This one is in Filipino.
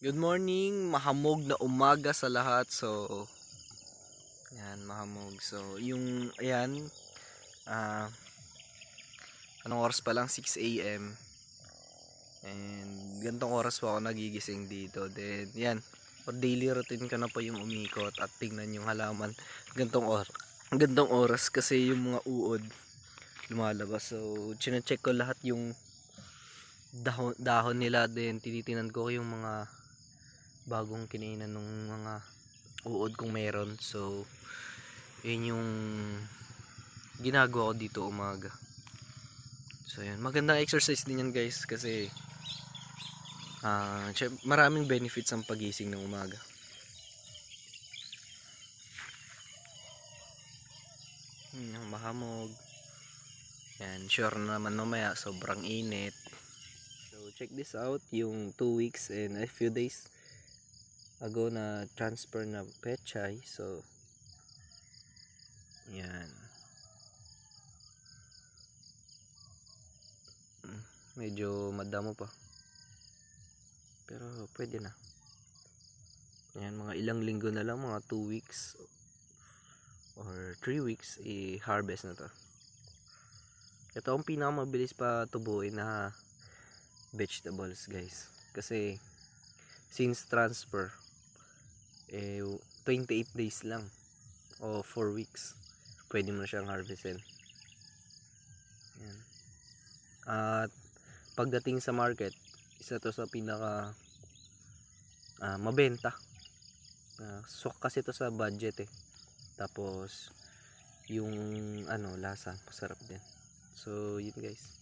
Good morning, mahamog na umaga sa lahat. So, ayan, mahamog. So, yung, ayan, ah, uh, anong oras pa lang? 6 a.m. And, gantong oras pa ako nagigising dito. Then, yan, daily routine ka na po yung umikot at tingnan yung halaman. Gantong oras. Gantong oras kasi yung mga uod lumalabas. So, chinecheck ko lahat yung dahon, dahon nila Then, Tinitinan ko yung mga bagong kinainan ng mga uod kung meron so yun yung ginagawa ko dito umaga so yun magandang exercise din yan guys kasi uh, maraming benefits ang pagising ng umaga yun, hmm, mahamog yan, sure na naman mamaya sobrang init. So check this out, yung 2 weeks and a few days ago na transfer na Pechay. So, yan. Hmm, medyo madamo pa. Pero, pwede na. Yan, mga ilang linggo na lang, mga 2 weeks or 3 weeks, i-harvest na to. Ito ang pinakamabilis pa tubuin na vegetables guys. Kasi, since transfer, eh, 28 days lang o 4 weeks pwede mo na siyang harvestin Ayan. at pagdating sa market isa to sa pinaka uh, mabenta uh, ah, sok kasi to sa budget eh tapos yung ano lasa masarap din so yun guys